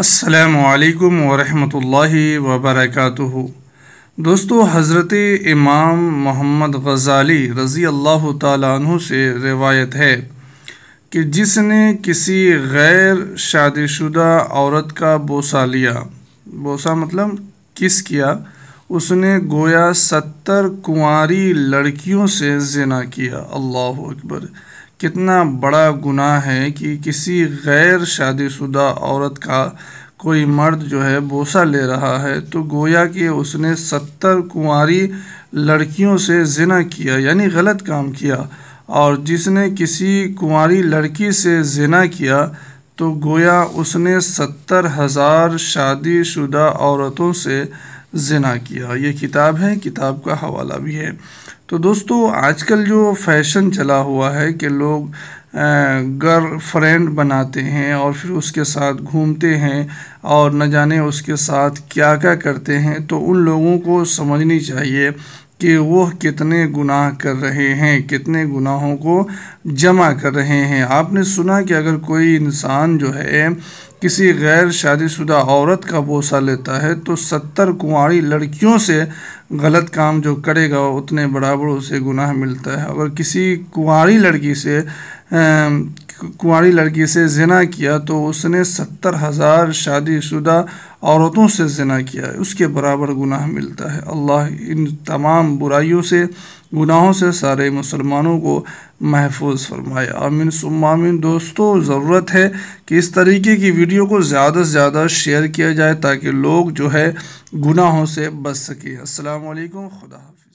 असलकम वरहमल वबरक दोस्तों हज़रत इमाम मोहम्मद गज़ाली रज़ी अल्लाह तु से रिवायत है कि जिसने किसी गैर शादीशुदा औरत का बोसा लिया बोसा मतलब किस किया उसने गोया सत्तर कुंवारी लड़कियों से जना किया अल्लाह अकबर कितना बड़ा गुनाह है कि किसी गैर शादीशुदा औरत का कोई मर्द जो है बोसा ले रहा है तो गोया कि उसने सत्तर कुंवारी लड़कियों से जना किया यानी गलत काम किया और जिसने किसी कुंवारी लड़की से जना किया तो गोया उसने सत्तर हज़ार शादीशुदा औरतों से जना किया ये किताब है किताब का हवाला भी है तो दोस्तों आजकल जो फैशन चला हुआ है कि लोग गर्ल फ्रेंड बनाते हैं और फिर उसके साथ घूमते हैं और न जाने उसके साथ क्या क्या करते हैं तो उन लोगों को समझनी चाहिए कि वह कितने गुनाह कर रहे हैं कितने गुनाहों को जमा कर रहे हैं आपने सुना कि अगर कोई इंसान जो है किसी गैर शादीशुदा औरत का बोसा लेता है तो सत्तर कुंवारी लड़कियों से गलत काम जो करेगा उतने बराबर उसे गुनाह मिलता है अगर किसी कुंवारी लड़की से कुंवारी लड़की से जना किया तो उसने सत्तर हज़ार शादीशुदा औरतों से जना किया उसके बराबर गुनाह मिलता है अल्लाह इन तमाम बुराइयों से गुनाहों से सारे मुसलमानों को महफूज फरमाए आमिन सुमामिन दोस्तों ज़रूरत है कि इस तरीके की वीडियो को ज़्यादा से ज़्यादा शेयर किया जाए ताकि लोग जो है गुनाहों से बच सकें असलकम खुदा हाफि